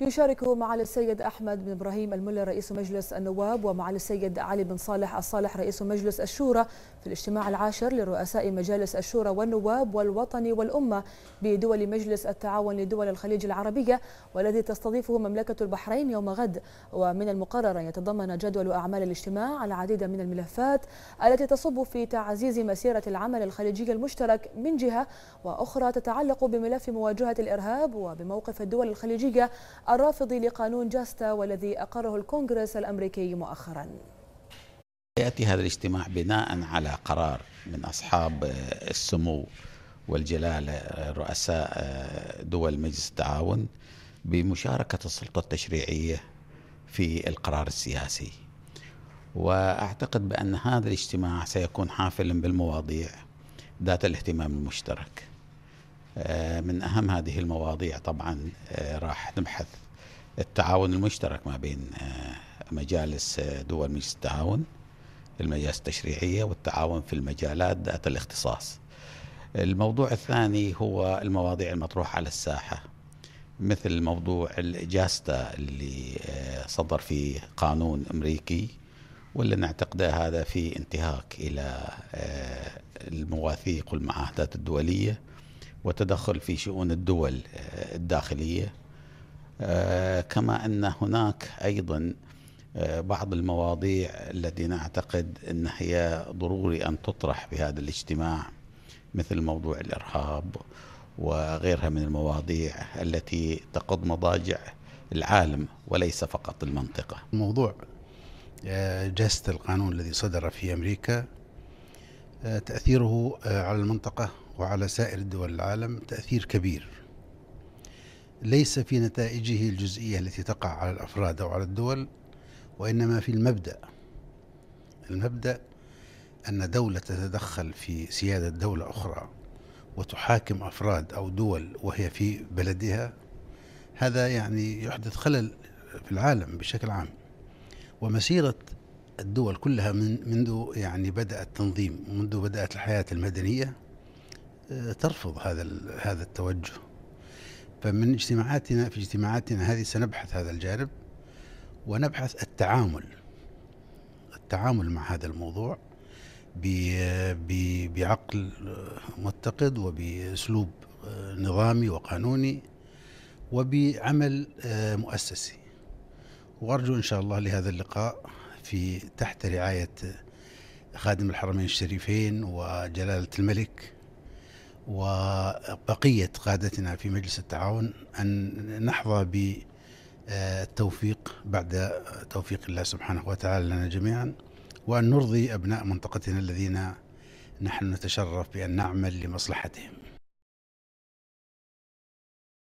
يشارك معالي السيد أحمد بن إبراهيم الملا رئيس مجلس النواب ومعالي السيد علي بن صالح الصالح رئيس مجلس الشورى في الاجتماع العاشر لرؤساء مجالس الشورى والنواب والوطني والأمة بدول مجلس التعاون لدول الخليج العربية والذي تستضيفه مملكة البحرين يوم غد ومن المقرر أن يتضمن جدول أعمال الاجتماع العديد من الملفات التي تصب في تعزيز مسيرة العمل الخليجي المشترك من جهة وأخرى تتعلق بملف مواجهة الإرهاب وبموقف الدول الخليجية الرافض لقانون جاستا والذي أقره الكونغرس الأمريكي مؤخرا يأتي هذا الاجتماع بناء على قرار من أصحاب السمو والجلالة رؤساء دول مجلس التعاون بمشاركة السلطة التشريعية في القرار السياسي وأعتقد بأن هذا الاجتماع سيكون حافلا بالمواضيع ذات الاهتمام المشترك آه، من أهم هذه المواضيع طبعا آه، راح نبحث التعاون المشترك ما بين آه، مجالس دول مجلس التعاون المجالس التشريعية والتعاون في المجالات ذات الاختصاص الموضوع الثاني هو المواضيع المطروحة على الساحة مثل موضوع الجاستا اللي صدر فيه قانون أمريكي ولا نعتقده هذا في انتهاك إلى المواثيق والمعاهدات الدولية وتدخل في شؤون الدول آه، الداخلية آه، كما أن هناك أيضا آه، بعض المواضيع التي نعتقد أن هي ضروري أن تطرح بهذا الاجتماع مثل موضوع الإرهاب وغيرها من المواضيع التي تقض مضاجع العالم وليس فقط المنطقة موضوع جست القانون الذي صدر في أمريكا تأثيره على المنطقة وعلى سائر دول العالم تأثير كبير ليس في نتائجه الجزئية التي تقع على الأفراد أو على الدول وإنما في المبدأ المبدأ أن دولة تتدخل في سيادة دولة أخرى وتحاكم أفراد أو دول وهي في بلدها هذا يعني يحدث خلل في العالم بشكل عام ومسيرة الدول كلها من منذ يعني بدأ التنظيم منذ بدأت الحياة المدنية ترفض هذا هذا التوجه فمن اجتماعاتنا في اجتماعاتنا هذه سنبحث هذا الجانب ونبحث التعامل التعامل مع هذا الموضوع بعقل متقد وباسلوب نظامي وقانوني وبعمل مؤسسي وارجو ان شاء الله لهذا اللقاء في تحت رعايه خادم الحرمين الشريفين وجلاله الملك وبقية قادتنا في مجلس التعاون أن نحظى بالتوفيق بعد توفيق الله سبحانه وتعالى لنا جميعا وأن نرضي أبناء منطقتنا الذين نحن نتشرف بأن نعمل لمصلحتهم